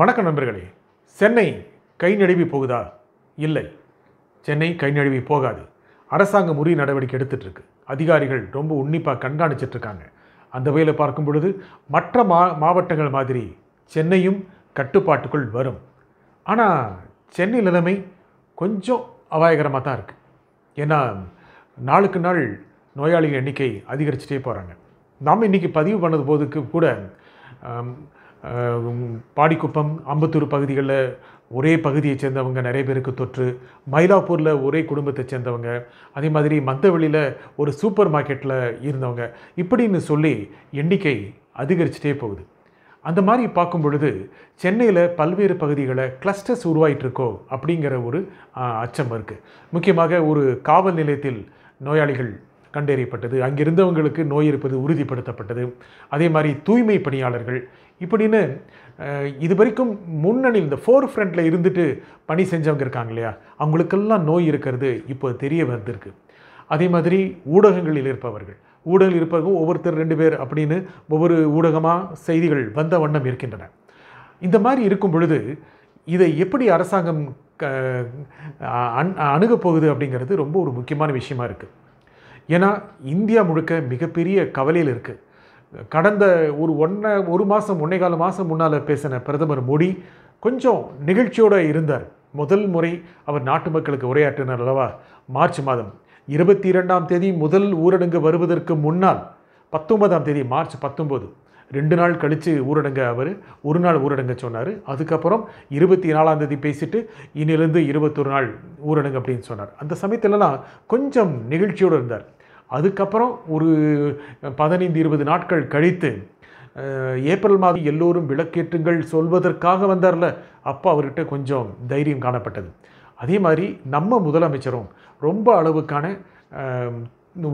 வணக்கம் நண்பர்களே சென்னை கை நழுவி போகுதா இல்லை சென்னை கை நழுவி போகாது அரசாங்கம் உரிய நடவடிக்கை எடுத்துகிட்ருக்கு அதிகாரிகள் ரொம்ப உன்னிப்பாக கண்காணிச்சிட்ருக்காங்க அந்த வகையில் பார்க்கும் பொழுது மற்ற மா மாவட்டங்கள் மாதிரி சென்னையும் கட்டுப்பாட்டுக்குள் வரும் ஆனால் சென்னை நிலைமை கொஞ்சம் அபாயகரமாக தான் இருக்குது ஏன்னா நாளுக்கு நாள் நோயாளிகள் எண்ணிக்கை அதிகரிச்சுட்டே போகிறாங்க நாம் இன்றைக்கி பதிவு பண்ணது போதுக்கு கூட பாடிக்குப்பம் அம்பத்தூர் பகுதிகளில் ஒரே பகுதியை சேர்ந்தவங்க நிறைய பேருக்கு தொற்று மயிலாப்பூரில் ஒரே குடும்பத்தை சேர்ந்தவங்க அதே மாதிரி மந்தவெளியில் ஒரு சூப்பர் மார்க்கெட்டில் இருந்தவங்க இப்படின்னு சொல்லி எண்ணிக்கை அதிகரிச்சுட்டே போகுது அந்த மாதிரி பார்க்கும் பொழுது சென்னையில் பல்வேறு பகுதிகளை கிளஸ்டர்ஸ் உருவாயிட்டிருக்கோ அப்படிங்கிற ஒரு அச்சம் இருக்குது முக்கியமாக ஒரு காவல் நிலையத்தில் நோயாளிகள் கண்டறியப்பட்டது அங்கிருந்தவங்களுக்கு நோய் இருப்பது உறுதிப்படுத்தப்பட்டது அதே மாதிரி தூய்மை பணியாளர்கள் இப்படின்னு இது வரைக்கும் முன்னணி இந்த ஃபோர் ஃப்ரண்ட்டில் இருந்துட்டு பணி செஞ்சவங்க இருக்காங்க இல்லையா அவங்களுக்கெல்லாம் நோய் இருக்கிறது இப்போ தெரிய வந்திருக்கு அதே மாதிரி ஊடகங்களில் இருப்பவர்கள் ஊடகில் இருப்பவர்கள் ஒவ்வொருத்தர் ரெண்டு பேர் அப்படின்னு ஒவ்வொரு ஊடகமாக செய்திகள் வந்த வண்ணம் இருக்கின்றன இந்த மாதிரி இருக்கும் பொழுது இதை எப்படி அரசாங்கம் அணுகப் போகுது அப்படிங்கிறது ரொம்ப ஒரு முக்கியமான விஷயமா இருக்குது ஏன்னா இந்தியா முழுக்க மிகப்பெரிய கவலையில் இருக்குது கடந்த ஒரு ஒன்றை ஒரு மாதம் ஒன்றே கால மாதம் முன்னால் பேசின பிரதமர் மோடி கொஞ்சம் நிகழ்ச்சியோடு இருந்தார் முதல் முறை அவர் நாட்டு மக்களுக்கு உரையாற்றினார் அல்லவா மார்ச் மாதம் இருபத்தி இரண்டாம் தேதி முதல் ஊரடங்கு வருவதற்கு முன்னால் பத்தொன்பதாம் தேதி மார்ச் பத்தொம்போது ரெண்டு நாள் கழித்து ஊரடங்கு அவர் ஒரு நாள் ஊரடங்கு சொன்னார் அதுக்கப்புறம் இருபத்தி நாலாம் தேதி பேசிட்டு இன்னிலிருந்து இருபத்தொரு நாள் ஊரடங்கு அப்படின்னு சொன்னார் அந்த சமயத்துலலாம் கொஞ்சம் நிகழ்ச்சியோடு இருந்தார் அதுக்கப்புறம் ஒரு பதினைந்து இருபது நாட்கள் கழித்து ஏப்ரல் மாதம் எல்லோரும் விளக்கேற்றுங்கள் சொல்வதற்காக வந்தார்ல அப்போ அவர்கிட்ட கொஞ்சம் தைரியம் காணப்பட்டது அதே மாதிரி நம்ம முதலமைச்சரும் ரொம்ப அளவுக்கான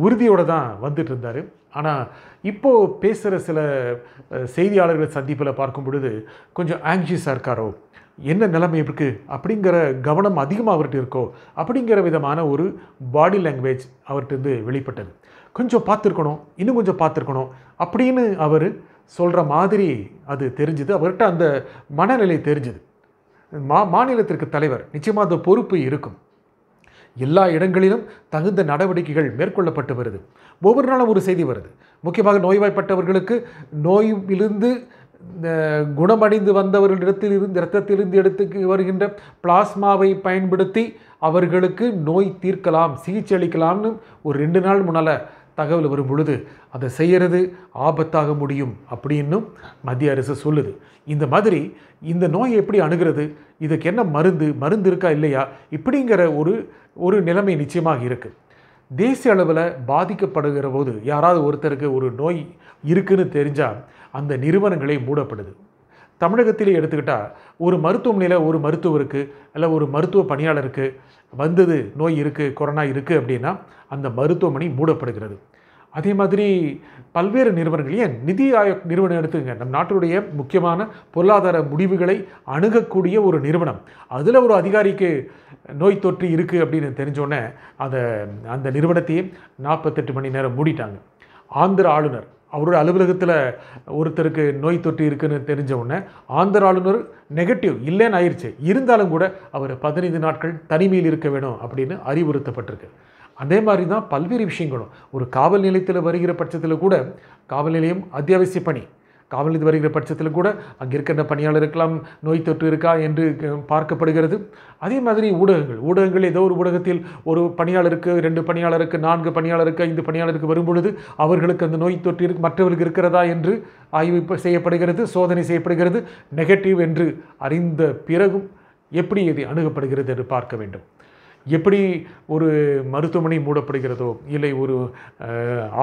உறுதியோடு தான் வந்துட்டு இருந்தார் ஆனால் இப்போது பேசுகிற சில செய்தியாளர்கள் சந்திப்பில் பார்க்கும் பொழுது கொஞ்சம் ஆங்ஷியஸாக இருக்காரோ என்ன நிலைமை இருக்குது அப்படிங்கிற கவனம் அதிகமாக அவர்கிட்ட இருக்கோ அப்படிங்கிற விதமான ஒரு பாடி லாங்குவேஜ் அவர்கிட்டருந்து வெளிப்பட்டது கொஞ்சம் பார்த்துருக்கணும் இன்னும் கொஞ்சம் பார்த்துருக்கணும் அப்படின்னு அவர் சொல்கிற மாதிரி அது தெரிஞ்சுது அவர்கிட்ட அந்த மனநிலை தெரிஞ்சுது மா மாநிலத்திற்கு தலைவர் நிச்சயமாக அந்த பொறுப்பு இருக்கும் எல்லா இடங்களிலும் தகுந்த நடவடிக்கைகள் மேற்கொள்ளப்பட்டு வருது ஒவ்வொரு நாளும் ஒரு செய்தி வருது முக்கியமாக நோய்வாய்ப்பட்டவர்களுக்கு நோயிலிருந்து இந்த குணமடைந்து வந்தவர்களிடத்தில் இருந்து இரத்தத்திலிருந்து எடுத்து வருகின்ற பிளாஸ்மாவை பயன்படுத்தி அவர்களுக்கு நோய் தீர்க்கலாம் சிகிச்சை அளிக்கலாம்னு ஒரு ரெண்டு நாள் முன்னால் தகவல் வரும் பொழுது அதை செய்கிறது ஆபத்தாக முடியும் அப்படின்னும் மத்திய அரசு சொல்லுது இந்த மாதிரி இந்த நோயை எப்படி அணுகிறது இதுக்கு என்ன மருந்து மருந்து இருக்கா இல்லையா இப்படிங்கிற ஒரு ஒரு நிலைமை நிச்சயமாக இருக்குது தேசிய அளவில் பாதிக்கப்படுகிற போது யாராவது ஒருத்தருக்கு ஒரு நோய் இருக்குன்னு தெரிஞ்சால் அந்த நிறுவனங்களே மூடப்படுது தமிழகத்திலே எடுத்துக்கிட்டால் ஒரு மருத்துவமனையில் ஒரு மருத்துவருக்கு இல்லை ஒரு மருத்துவ பணியாளருக்கு வந்தது நோய் இருக்குது கொரோனா இருக்குது அப்படின்னா அந்த மருத்துவமனை மூடப்படுகிறது அதே மாதிரி பல்வேறு நிறுவனங்கள் ஏன் நிதி ஆயோக் நிறுவனம் எடுத்துங்க நம் நாட்டினுடைய முக்கியமான பொருளாதார முடிவுகளை அணுகக்கூடிய ஒரு நிறுவனம் அதில் ஒரு அதிகாரிக்கு நோய் தொற்று இருக்குது அப்படின்னு தெரிஞ்சோடனே அதை அந்த நிறுவனத்தையே நாற்பத்தெட்டு மணி நேரம் மூடிட்டாங்க ஆந்திர ஆளுநர் அவரோட அலுவலகத்தில் ஒருத்தருக்கு நோய் தொற்று இருக்குன்னு தெரிஞ்ச உடனே ஆந்திர ஆளுநர் நெகட்டிவ் இல்லைன்னு ஆயிடுச்சு இருந்தாலும் கூட அவர் பதினைந்து நாட்கள் தனிமையில் இருக்க வேணும் அப்படின்னு அறிவுறுத்தப்பட்டிருக்கு அதே மாதிரி தான் பல்வேறு விஷயங்களும் ஒரு காவல் நிலையத்தில் வருகிற பட்சத்தில் கூட காவல் நிலையம் அத்தியாவசிய பணி இது வருகிற பட்சத்தில் கூட அங்கே இருக்கின்ற பணியாளர் இருக்கலாம் நோய் தொற்று இருக்கா என்று பார்க்கப்படுகிறது அதே மாதிரி ஊடகங்கள் ஊடகங்கள் ஏதோ ஒரு ஊடகத்தில் ஒரு பணியாளருக்கு ரெண்டு பணியாளருக்கு நான்கு பணியாளருக்கு ஐந்து பணியாளருக்கு வரும்பொழுது அவர்களுக்கு அந்த நோய் தொற்று இருக்கு மற்றவர்களுக்கு இருக்கிறதா என்று ஆய்வு செய்யப்படுகிறது சோதனை செய்யப்படுகிறது நெகட்டிவ் என்று அறிந்த பிறகும் எப்படி இது அணுகப்படுகிறது என்று பார்க்க வேண்டும் எப்படி ஒரு மருத்துவமனை மூடப்படுகிறதோ இல்லை ஒரு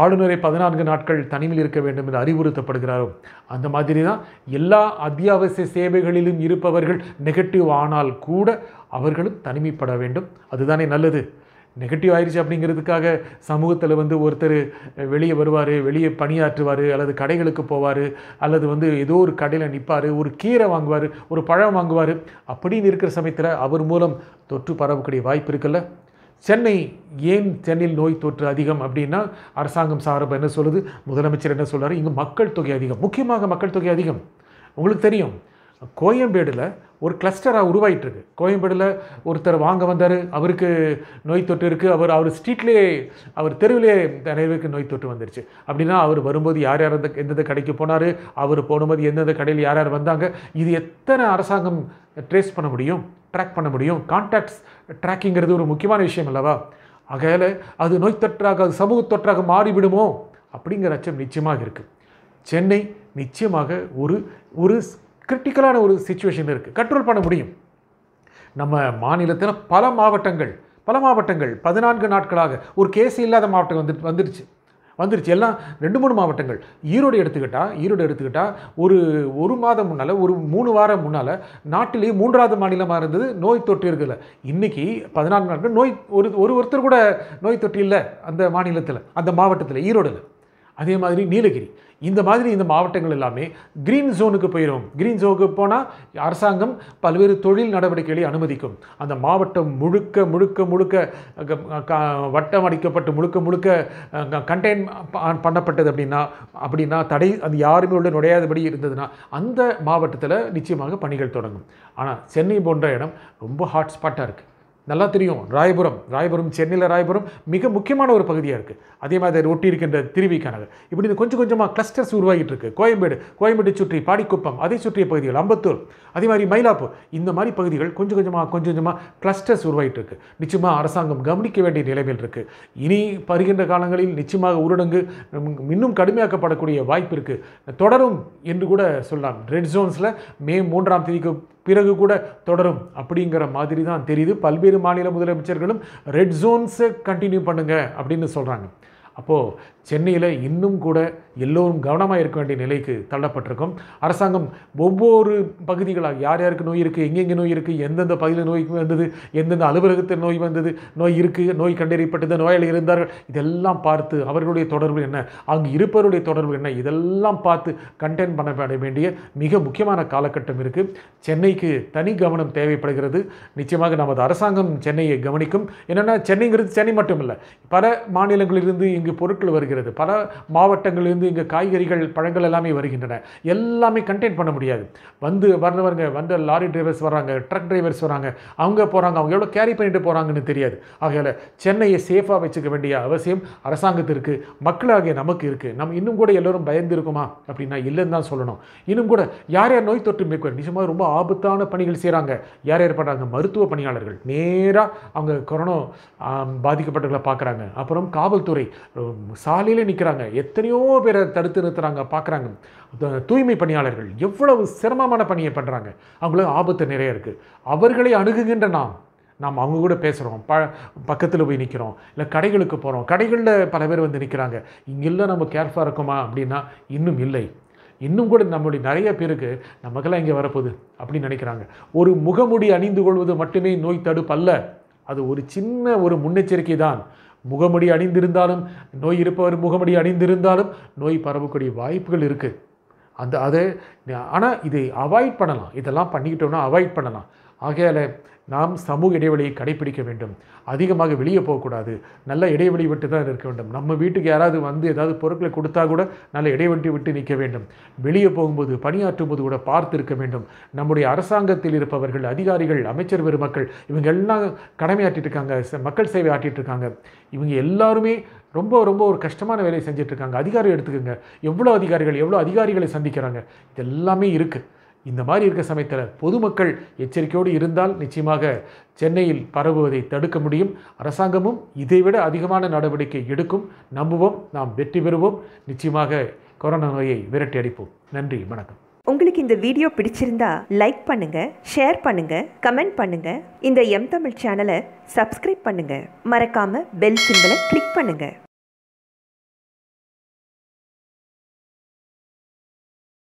ஆளுநரை பதினான்கு நாட்கள் தனிமையில் இருக்க வேண்டும் என்று அறிவுறுத்தப்படுகிறாரோ அந்த மாதிரி தான் எல்லா அத்தியாவசிய சேவைகளிலும் இருப்பவர்கள் நெகட்டிவ் ஆனால் கூட அவர்களும் தனிமைப்பட வேண்டும் அதுதானே நல்லது நெகட்டிவ் ஆயிடுச்சு அப்படிங்கிறதுக்காக சமூகத்தில் வந்து ஒருத்தர் வெளியே வருவார் வெளியே பணியாற்றுவார் அல்லது கடைகளுக்கு போவார் அல்லது வந்து ஏதோ ஒரு கடையில் நிற்பார் ஒரு கீரை வாங்குவார் ஒரு பழம் வாங்குவார் அப்படின்னு இருக்கிற சமயத்தில் அவர் மூலம் தொற்று பரவக்கூடிய வாய்ப்பு இருக்குல்ல சென்னை ஏன் சென்னையில் நோய் தொற்று அதிகம் அப்படின்னா அரசாங்கம் சார்பாக என்ன சொல்லுது முதலமைச்சர் என்ன சொல்கிறார் இங்கே மக்கள் தொகை அதிகம் முக்கியமாக மக்கள் தொகை அதிகம் உங்களுக்கு தெரியும் கோயம்பேடில் ஒரு கிளஸ்டராக உருவாயிட்டுருக்கு கோயம்பேடில் ஒருத்தர் வாங்க வந்தார் அவருக்கு நோய் தொற்று இருக்குது அவர் அவர் ஸ்ட்ரீட்லேயே அவர் தெருவிலே பேருக்கு நோய் தொற்று வந்துருச்சு அப்படின்னா அவர் வரும்போது யார் யார் எந்த எந்தெந்த கடைக்கு போனார் அவர் போகும்போது எந்தெந்த கடையில் யார் யார் வந்தாங்க இது எத்தனை அரசாங்கம் ட்ரேஸ் பண்ண முடியும் ட்ராக் பண்ண முடியும் கான்டாக்ட்ஸ் ட்ராக்கிங்கிறது ஒரு முக்கியமான விஷயம் அல்லவா ஆகையால் அது நோய் தொற்றாக அது சமூக தொற்றாக மாறிவிடுமோ அப்படிங்கிற அச்சம் நிச்சயமாக இருக்குது சென்னை நிச்சயமாக ஒரு ஒரு கிரிட்டிக்கலான ஒரு சுச்சுவேஷன் இருக்குது கண்ட்ரோல் பண்ண முடியும் நம்ம மாநிலத்தில் பல மாவட்டங்கள் பல மாவட்டங்கள் பதினான்கு நாட்களாக ஒரு கேஸ் இல்லாத மாவட்டம் வந்து வந்துடுச்சு வந்துருச்சு எல்லாம் ரெண்டு மூணு மாவட்டங்கள் ஈரோடு எடுத்துக்கிட்டால் ஈரோடு எடுத்துக்கிட்டால் ஒரு ஒரு மாதம் முன்னால் ஒரு மூணு வாரம் முன்னால் நாட்டிலேயே மூன்றாவது மாநிலமாக இருந்தது நோய் தொற்று இருக்குல்ல இன்றைக்கி பதினான்கு நாட்கள் நோய் ஒரு ஒரு ஒருத்தர் கூட நோய் தொற்று இல்லை அந்த மாநிலத்தில் அந்த மாவட்டத்தில் ஈரோடில் அதே மாதிரி நீலகிரி இந்த மாதிரி இந்த மாவட்டங்கள் எல்லாமே க்ரீன் ஜோனுக்கு போயிடும் க்ரீன் ஜோனுக்கு போனால் அரசாங்கம் பல்வேறு தொழில் நடவடிக்கைகளை அனுமதிக்கும் அந்த மாவட்டம் முழுக்க முழுக்க முழுக்க வட்டம் அடிக்கப்பட்டு முழுக்க முழுக்க கண்டெயின் பண்ணப்பட்டது அப்படின்னா அப்படின்னா தடை அது யாருமே உள்ள நுழையாதபடி இருந்ததுன்னா அந்த மாவட்டத்தில் நிச்சயமாக பணிகள் தொடங்கும் ஆனால் சென்னை போன்ற இடம் ரொம்ப ஹாட்ஸ்பாட்டாக இருக்குது நல்லா தெரியும் ராயபுரம் ராயபுரம் சென்னையில் ராயபுரம் மிக முக்கியமான ஒரு பகுதியாக இருக்குது அதே மாதிரி அதை ஒட்டி இருக்கின்ற திருவிக்க நகர் இப்படி இது கொஞ்சம் கொஞ்சமாக கிளஸ்டர்ஸ் உருவாகிட்டு இருக்குது கோயம்பேடு கோயம்பேடு சுற்றி பாடிக்குப்பம் அதை சுற்றிய பகுதிகள் அம்பத்தூர் அதே மாதிரி மயிலாப்பூர் இந்த மாதிரி பகுதிகள் கொஞ்சம் கொஞ்சமாக கொஞ்சம் கொஞ்சமாக கிளஸ்டர்ஸ் உருவாகிட்டு இருக்குது நிச்சயமாக அரசாங்கம் கவனிக்க வேண்டிய நிலைமையில் இருக்குது இனி வருகின்ற காலங்களில் நிச்சயமாக ஊரடங்கு இன்னும் கடுமையாக்கப்படக்கூடிய வாய்ப்பு இருக்குது தொடரும் என்று கூட சொல்லலாம் ரெட் ஜோன்ஸில் மே மூன்றாம் தேதிக்கு பிறகு கூட தொடரும் அப்படிங்கிற மாதிரி தான் தெரியுது பல்வேறு மாநில முதலமைச்சர்களும் ரெட் ஜோன்ஸை கண்டினியூ பண்ணுங்க அப்படின்னு சொல்கிறாங்க அப்போது சென்னையில் இன்னும் கூட எல்லோரும் கவனமாக இருக்க வேண்டிய நிலைக்கு தள்ளப்பட்டிருக்கும் அரசாங்கம் ஒவ்வொரு பகுதிகளாக யார் யாருக்கு நோய் இருக்குது எங்கெங்கே நோய் இருக்குது எந்தெந்த பகுதியில் நோய் வந்தது எந்தெந்த அலுவலகத்தில் நோய் வந்தது நோய் இருக்குது நோய் கண்டறியப்பட்டது நோயாளி இருந்தார்கள் இதெல்லாம் பார்த்து அவர்களுடைய தொடர்பு என்ன அங்கு இருப்பவருடைய தொடர்பு என்ன இதெல்லாம் பார்த்து கண்டெயின் பண்ணப்பட வேண்டிய மிக முக்கியமான காலகட்டம் இருக்குது சென்னைக்கு தனி கவனம் தேவைப்படுகிறது நிச்சயமாக நமது அரசாங்கம் சென்னையை கவனிக்கும் என்னென்னா சென்னைங்கிறது சென்னை மட்டும் இல்லை பல மாநிலங்களிலிருந்து இங்கு இங்கு பொருட்கள் வருகிறது பல மாவட்டங்களிலிருந்து இங்கே காய்கறிகள் பழங்கள் எல்லாமே வருகின்றன எல்லாமே கண்டெயின் பண்ண முடியாது வந்து வர்றவங்க வந்த லாரி டிரைவர்ஸ் வராங்க ட்ரக் டிரைவர்ஸ் வராங்க அவங்க போகிறாங்க அவங்க எவ்வளோ கேரி பண்ணிட்டு போகிறாங்கன்னு தெரியாது ஆகையால் சென்னையை சேஃபாக வச்சுக்க வேண்டிய அவசியம் அரசாங்கத்திற்கு மக்களாகிய நமக்கு இருக்குது நம்ம இன்னும் கூட எல்லோரும் பயந்து இருக்குமா அப்படின்னா இல்லைன்னு தான் சொல்லணும் இன்னும் கூட யார் யார் நோய் தொற்று மேற்கொள் நிஜமாக ரொம்ப ஆபத்தான பணிகள் செய்கிறாங்க யார் யார் பண்ணுறாங்க மருத்துவ பணியாளர்கள் நேராக அவங்க கொரோனா பாதிக்கப்பட்டவர்களை பார்க்குறாங்க அப்புறம் காவல்துறை சாலையில் நிற்கிறாங்க எத்தனையோ பேரை தடுத்து நிறுத்துகிறாங்க பார்க்குறாங்க தூய்மை பணியாளர்கள் எவ்வளவு சிரமமான பணியை பண்ணுறாங்க அவங்களுக்கு ஆபத்து நிறைய இருக்குது அவர்களை அணுகுகின்ற நாம் நாம் அவங்க கூட பேசுகிறோம் ப பக்கத்தில் போய் நிற்கிறோம் இல்லை கடைகளுக்கு போகிறோம் கடைகளில் பல பேர் வந்து நிற்கிறாங்க இங்கெல்லாம் நம்ம கேர்ஃபாக இருக்கோமா அப்படின்னா இன்னும் இல்லை இன்னும் கூட நம்மளுடைய நிறைய பேருக்கு நமக்கெல்லாம் இங்கே வரப்போகுது அப்படின்னு நினைக்கிறாங்க ஒரு முகமுடி அணிந்து கொள்வது மட்டுமே நோய் தடுப்பு அல்ல அது ஒரு சின்ன ஒரு முன்னெச்சரிக்கை தான் முகமடி அணிந்திருந்தாலும் நோய் இருப்பவர் முகமடி அணிந்திருந்தாலும் நோய் பரவக்கூடிய வாய்ப்புகள் இருக்குது அந்த அது ஆனால் இதை அவாய்ட் பண்ணலாம் இதெல்லாம் பண்ணிக்கிட்டோம்னா அவாய்ட் பண்ணலாம் ஆகையால் நாம் சமூக இடைவெளியை கடைபிடிக்க வேண்டும் அதிகமாக வெளியே போகக்கூடாது நல்ல இடைவெளி விட்டு தான் இருக்க வேண்டும் நம்ம வீட்டுக்கு யாராவது வந்து ஏதாவது பொருட்களை கொடுத்தா கூட நல்ல இடைவெளி விட்டு நிற்க வேண்டும் வெளியே போகும்போது பணியாற்றும் போது கூட பார்த்து இருக்க வேண்டும் நம்முடைய அரசாங்கத்தில் இருப்பவர்கள் அதிகாரிகள் அமைச்சர் பெருமக்கள் இவங்க எல்லாம் கடமையாற்றிட்டு இருக்காங்க மக்கள் சேவை ஆட்டிகிட்டு இருக்காங்க இவங்க எல்லாருமே ரொம்ப ரொம்ப ஒரு கஷ்டமான வேலையை செஞ்சிட்ருக்காங்க அதிகாரி எடுத்துக்கோங்க எவ்வளோ அதிகாரிகள் எவ்வளோ அதிகாரிகளை சந்திக்கிறாங்க இது எல்லாமே இருக்குது இந்த மாதிரி இருக்க சமயத்தில் பொதுமக்கள் எச்சரிக்கையோடு இருந்தால் நிச்சயமாக சென்னையில் பரவுவதை தடுக்க முடியும் அரசாங்கமும் இதைவிட அதிகமான நடவடிக்கை எடுக்கும் நம்புவோம் நாம் வெற்றி பெறுவோம் நிச்சயமாக கொரோனா நோயை விரட்டி அடிப்போம் நன்றி வணக்கம் உங்களுக்கு இந்த வீடியோ பிடிச்சிருந்தா லைக் பண்ணுங்க ஷேர் பண்ணுங்க கமெண்ட் பண்ணுங்க இந்த எம் தமிழ் சேனலை சப்ஸ்கிரைப் பண்ணுங்க மறக்காம பெல் சிம்பிளை கிளிக் பண்ணுங்க